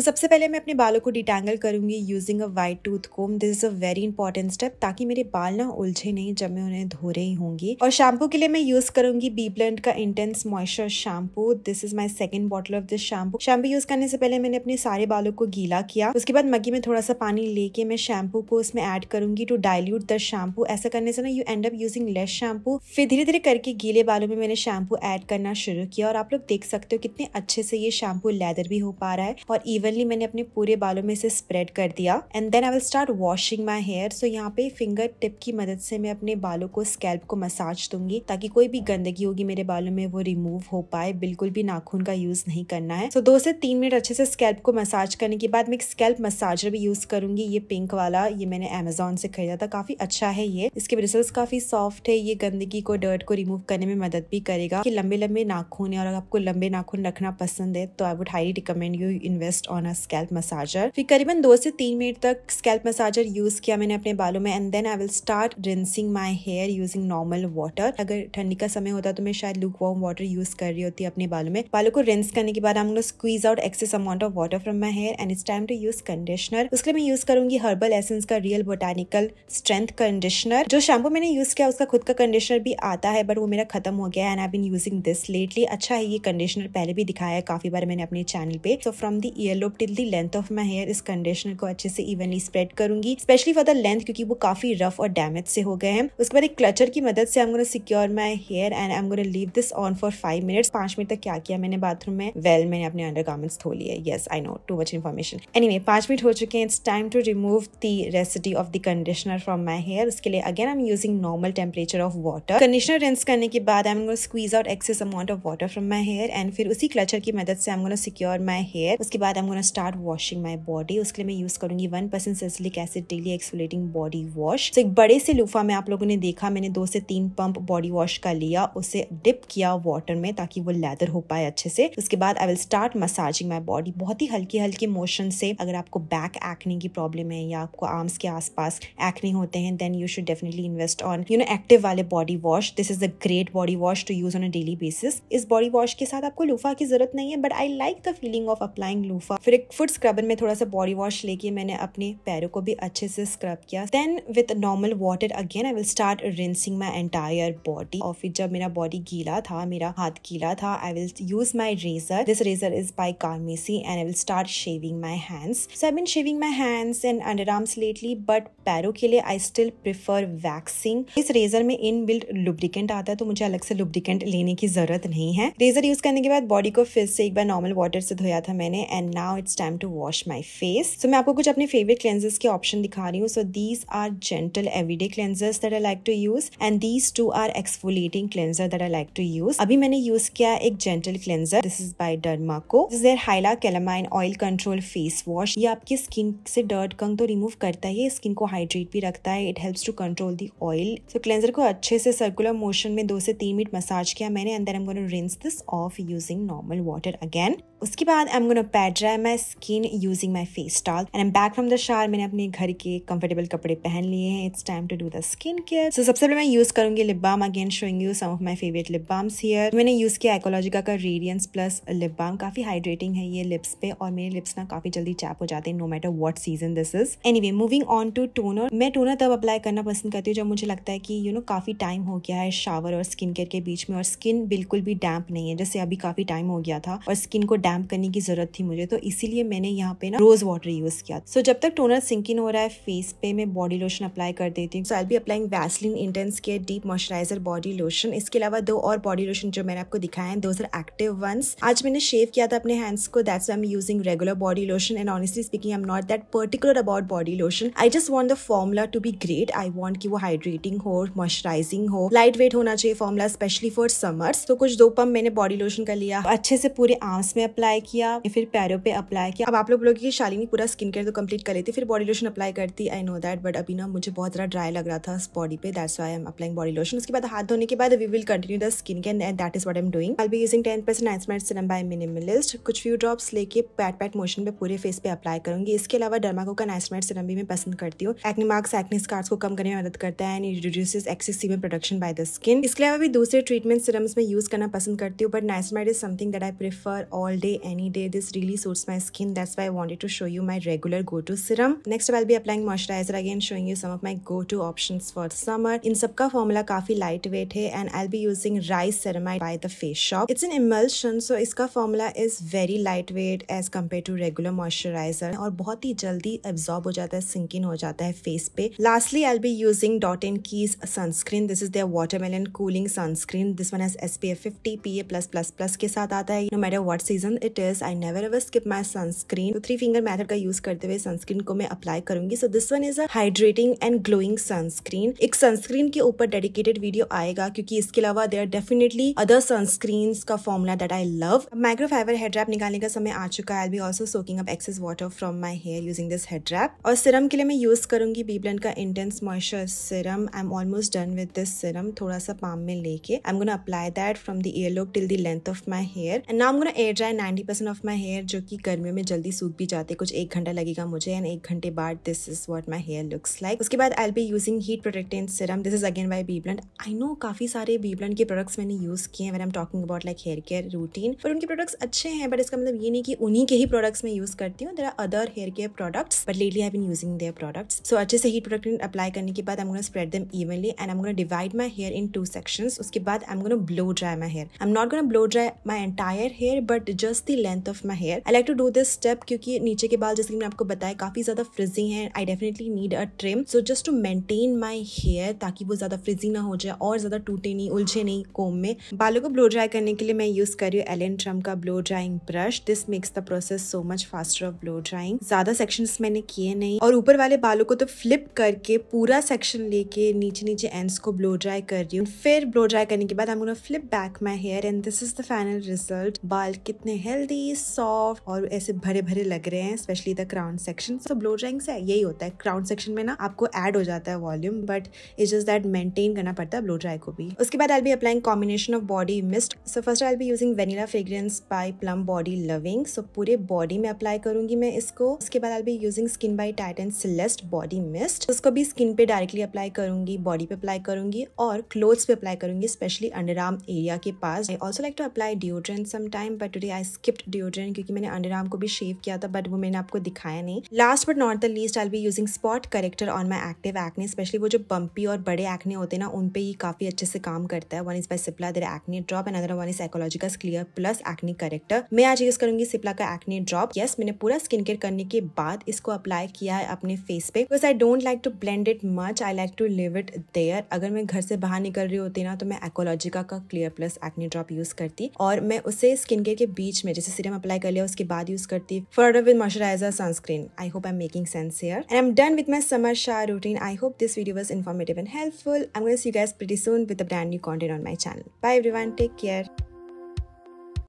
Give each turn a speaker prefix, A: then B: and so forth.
A: तो सबसे पहले मैं अपने बालों को डिटेंगल करूँगी using a wide tooth comb this is a very important step ताकि मेरे बाल ना उलझे नहीं जब मैं उन्हें धो रही होंगी और शैम्पू के लिए मैं यूज़ करूंगी बी ब्लेंड का intense moisture shampoo this is my second bottle of this shampoo shampoo use करने से पहले मैंने अपने सारे बालों को गीला किया उसके बाद मग्गी में थोड़ा सा पानी लेके मैं शैम्पू को उसमें ऐड करूंगी टू डायल्यूट द शैम्पू ऐसा करने से ना you end up using less shampoo फिर धीरे धीरे करके गीले बालों में मैंने शैम्पू ऐड करना शुरू किया और आप लोग देख सकते हो कितने अच्छे से ये शैम्पू लेदर भी हो पा रहा है और इवन इवनली मैंने अपने पूरे बालों में इसे स्प्रेड कर दिया and then I will start washing my hair so यहाँ पे फिंगर टिप की मदद से मैं अपने बालों को स्कैल्प को मसाज दूंगी ताकि कोई भी गंदगी होगी मेरे बालों में वो रिमूव हो पाए बिल्कुल भी नाखून का यूज नहीं करना है सो so, दो से तीन मिनट अच्छे से स्कैल्प को मसाज करने के बाद मैं एक स्कैल्प मसाजर भी यूज करूंगी ये पिंक वाला ये मैंने अमेजोन से खरीदा था काफी अच्छा है ये इसके ब्रिसल्स काफी सॉफ्ट है ये गंदगी को डर्ट को रिमूव करने में मदद भी करेगा कि लंबे लंबे नाखून है और अगर आपको लंबे नाखून रखना पसंद है तो I would highly recommend you invest on on a scalp massager फिर करीबन दो से तीन मिनट तक स्कैल्प मसाजर यूज किया मैंने अपने बालों में and then I will start rinsing my hair using normal water अगर ठंडी का समय होता तो मैं शायद लुक वॉर्म वाटर यूज कर रही होती अपने बालों में बालों को रिंस करने के बाद हम लोग squeeze out excess amount of water from my hair and it's time to use conditioner उसके लिए मैं यूज करूंगी हर्बल एसेंस का रियल बोटानिकल स्ट्रेंथ कंडीशनर जो शैम्पू मैंने यूज किया उसका खुद का कंडीशनर भी आता है बट वो मेरा खत्म हो गया and I been using this lately अच्छा है ये कंडीशनर पहले भी दिखाया है काफी बार मैंने अपने चैनल पे so from the ear lobe till the length of my hair इस कंडीशनर को अच्छे से इवनली स्प्रेड करूंगी स्पेशली फॉर द लेंथ क्योंकि वो काफी रफ और डैमेज से हो गए हैं उसके बाद एक क्लचर की मदद से I secure my hair and I am leave this on for five minute पांच मिनट तक क्या किया मैंने बाथरूम में वेल well, मैंने अपने अंडर गार्मेंट्स धो लिए yes I know too much information anyway पांच मिनट हो चुके हैं it's time to remove the residue of the conditioner from my hair उसके लिए again I am using normal temperature of water conditioner rinse करने के बाद I am squeeze out excess amount of water from my hair and फिर उसी clutcher की मदद से I am secure my hair उसके बाद I gonna start washing my body उसके लिए मैं यूज करूंगी one percent salicylic acid daily exfoliating body wash तो एक बड़े से लूफा में आप लोगों ने देखा मैंने दो से तीन पंप बॉडी वॉश का लिया उसे डिप किया वॉटर में ताकि वो लेदर हो पाए अच्छे से उसके बाद I will start massaging my body बहुत ही हल्की हल्की मोशन से अगर आपको बैक एक्ने की प्रॉब्लम है या आपको आर्म्स के आसपास एक्ने होते हैं then you should definitely invest on you know active वाले body wash this is a great body wash to use on a daily basis इस बॉडी वॉश के साथ आपको लूफा की जरूरत नहीं है but I like the feeling of applying loofah फिर एक फुट स्क्रबर में थोड़ा सा बॉडी वॉश लेके मैंने अपने पैरों को भी अच्छे से स्क्रब किया then with normal water again I will start rinsing my entire body और फिर जब मेरा बॉडी गीला था मेरा हाथ गीला था I will use my razor this razor is by Carmesi and I will start shaving my hands so I been shaving my hands and under arms lately but पैरों के लिए आई स्टिल प्रिफर वैक्सिंग इस razor में in build lubricant आता है तो मुझे अलग से लुब्रिकेंट लेने की जरूरत नहीं है रेजर यूज करने के बाद बॉडी को फिर से एक बार नॉर्मल वाटर से धोया था मैंने and now now it's time to wash my face so मैं आपको कुछ अपने फेवरेट क्लेंजर्स के ऑप्शन दिखा रही हूँ so these are gentle everyday cleansers that I like to use and these two are exfoliating cleanser that I like to use अभी मैंने यूज किया एक gentle cleanser this is by Derma Co this there hyla calamine oil control face wash ये आपकी skin से dirt Kang तो remove करता है स्किन को हाइड्रेट भी रखता है it helps to control the oil so cleanser को अच्छे से सर्कुलर मोशन में दो से तीन मिनट मसाज किया मैंने अंदर then I'm rinse this off using normal water again उसके बाद I am gonna dry my skin using my face towel and I'm back from the shower मैंने अपने घर के कंफर्टेबल कपड़े पहन लिए हैं it's time to do the skin care so सबसे पहले मैं यूज करूंगी lip balm again showing you some of my favourite lip balms here मैंने यूज किया एकोलॉजिका का रेडियंस प्लस लिप बाम काफी हाइड्रेटिंग है ये लिप्स पे और मेरे लिप्स ना काफी जल्दी चैप हो जाते हैं no matter what season this is anyway moving on to toner मैं टोनर तब अप्लाई करना पसंद करती हूँ जब मुझे लगता है कि यू you नो know, काफी टाइम हो गया है शावर और स्किन केयर के बीच में और स्किन बिल्कुल भी डैम्प नहीं है जैसे अभी काफी टाइम हो गया था और स्किन को डैम्प करने की ज़रूरत थी मुझे तो इसीलिए मैंने यहाँ पे ना रोज़ वाटर यूज़ किया सो so, जब तक टोनर सिंकिंग हो रहा है फेस पे मैं बॉडी लोशन अप्लाई कर देती हूँ so I be applying Vaseline intense के डीप मॉइस्चराइजर बॉडी लोशन इसके अलावा दो और बॉडी लोशन जो मैंने आपको दिखाया है दो सर एक्टिव वंस आज मैंने शेव किया था अपने हैंड्स को that's I am using regular body lotion and honestly speaking I am not that particular about body lotion I just want the formula to be great I want की वो hydrating हो moisturising हो light weight होना चाहिए formula specially for summers तो कुछ दो pump मैंने बॉडी लोशन का लिया अच्छे से पूरे आर्म्स में अप्लाई अप्लाई किया फिर पैरों पे अप्लाई किया अब आप लोग बोलोगे कि शालिनी पूरा स्किन केयर तो कंप्लीट कर लेती फिर बॉडी लोशन अप्लाई करती आई नो दैट बट अभी ना मुझे बहुत ज़्यादा ड्राई लग रहा था इस बॉडी पे that's I am applying body lotion उसके बाद हाथ धोने के बाद we will continue the skin care and that is what I'm doing I be using ten percent niacinamide by Minimalist कुछ फ्यू ड्रॉप्स लेके पैट पैट मोशन पे पूरे फेस पे अप्लाई करूंगी इसके अलावा डर्माको का नाइसमेट सिरम भी मैं पसंद करती हूँ एक्नी मार्क्स एक्नी स्कार्स को कम करने में मदद करता है and reduces excessive production by the skin इसके अलावा भी दूसरे ट्रीटमेंट सिरम्स में यूज करना पसंद करती हूँ but niacinamide is something that I prefer all day day, any day. This really suits my skin. That's why I wanted to show you my regular go-to serum. Next up, I'll be applying moisturizer again, showing you some of my go-to options for summer. इन सबका formula काफी light weight है and I be using rice ceramide by the Face Shop it's an emulsion so इसका formula is very light weight as compare to regular moisturiser और बहुत ही जल्दी absorb हो जाता है सिंक इन हो जाता है फेस पे lastly I be using Dot and Key's sunscreen this is their watermelon cooling sunscreen this one has S P F fifty P A plus plus plus के साथ आता है no matter what season it is I never ever skip my sunscreen three finger method का use करते हुए sunscreen को मैं apply करूंगी so this one is a hydrating and glowing sunscreen एक सनस्क्रीन के ऊपर डेडिकेटेड वीडियो आएगा क्योंकि इसके अलावा देर डेफिनेटली अदर सनस्क्रीन का formula that I love microfibre head wrap निकालने का समय आ चुका है I be also soaking up excess water from my hair using this head wrap और सिरम के लिए मैं यूज करूंगी बी का intense moisture serum I am almost done with this serum थोड़ा सा पाम में लेके I am gonna apply that from the year look till length of my hair and now I'm gonna air dry ninety percent of my hair जो कि गर्मियों में जल्दी सूख भी जाते कुछ एक घंटा लगेगा मुझे एंड एक घंटे बाद this is what my hair looks like उसके बाद I'll be using heat protectant serum this is again by B Blunt I know काफी सारे बी के प्रोडक्ट्स मैंने यूज किए हैं I am talking about like hair care routine पर उनके प्रोडक्ट्स अच्छे हैं बट इसका मतलब ये नहीं कि उन्हीं के ही प्रोडक्ट्स मैं यूज करती हूँ there are other hair care products but lately I been using their products so अच्छे से हीट प्रोटेक्टेंट अप्लाई करने के बाद I gonna spread them evenly and I gonna divide my hair into sections उसके बाद I am gonna blow dry my hair I am not gonna blow dry my entire hair but just just the length of my hair I like to do this step क्योंकि नीचे के बाल जैसे कि मैंने आपको बताया काफी ज्यादा फ्रिजी है I definitely need a trim so just to maintain my hair ताकि वो ज्यादा फ्रिजी ना हो जाए और ज्यादा टूटे नहीं उलझे नहीं कोम में बालों को ब्लो ड्राई करने के लिए मैं यूज कर रही हूँ एल एन ट्रम का blow drying brush this makes the process so much faster of blow drying ज्यादा सेक्शन मैंने किए नहीं और ऊपर वाले बालों को तो फ्लिप करके पूरा सेक्शन लेके नीचे नीचे एंड्स को ब्लो ड्राई कर रही हूँ फिर ब्लो ड्राई करने के बाद I flip back my hair and this is the final result बाल कितने हेल्दी सॉफ्ट और ऐसे भरे भरे लग रहे हैं specially the crown section so blow drying से यही होता है क्राउन सेक्शन में ना आपको एड हो जाता है volume but is just that maintain करना पड़ता है ब्लो ड्राई को भी उसके बाद I be applying combination of body mist so first I be using vanilla fragrance by Plum body loving so पूरे बॉडी में अप्लाई करूंगी मैं इसको उसके बाद I be using skin by Titan and Celeste body mist उसको भी skin पे डायरेक्टली अप्लाई करूंगी बॉडी पे अप्लाई करूंगी और क्लोथ्स पे अप्लाई करूंगी स्पेशली अंडर आर्म एरिया के पास I also like to apply deodorant समाइम but today I skipped deodorant क्योंकि मैंने अंडर आर्म को भी शेव किया था बट वो मैंने आपको दिखाया नहीं last but not the least I be using spot corrector on my active acne specially वो जो बम्पी और बड़े एक्ने होते हैं ना उन पर ही काफ़ी अच्छे से काम करता है one is by Cipla there acne drop and other one is Aqualogica clear plus acne corrector मैं आज यूज़ करूंगी सिप्ला का एक्ने ड्रॉप यस मैंने पूरा स्किन केयर करने के बाद इसको अप्लाई किया है अपने फेस पे because I don't like to blend it much I like to leave it there अगर मैं घर से बाहर निकल रही होती ना तो मैं एकोलॉजिका का clear plus acne drop use करती और मैं उसे स्किन केयर के बीच में जैसे सीरम अप्लाई कर लिया उसके बाद यूज करती हूँ further with moisturiser sunscreen I hope I am making sense here and I'm done with my summer shower routine I hope this video was informative and helpful I am going see guys pretty soon with brand new content on my channel bye everyone take care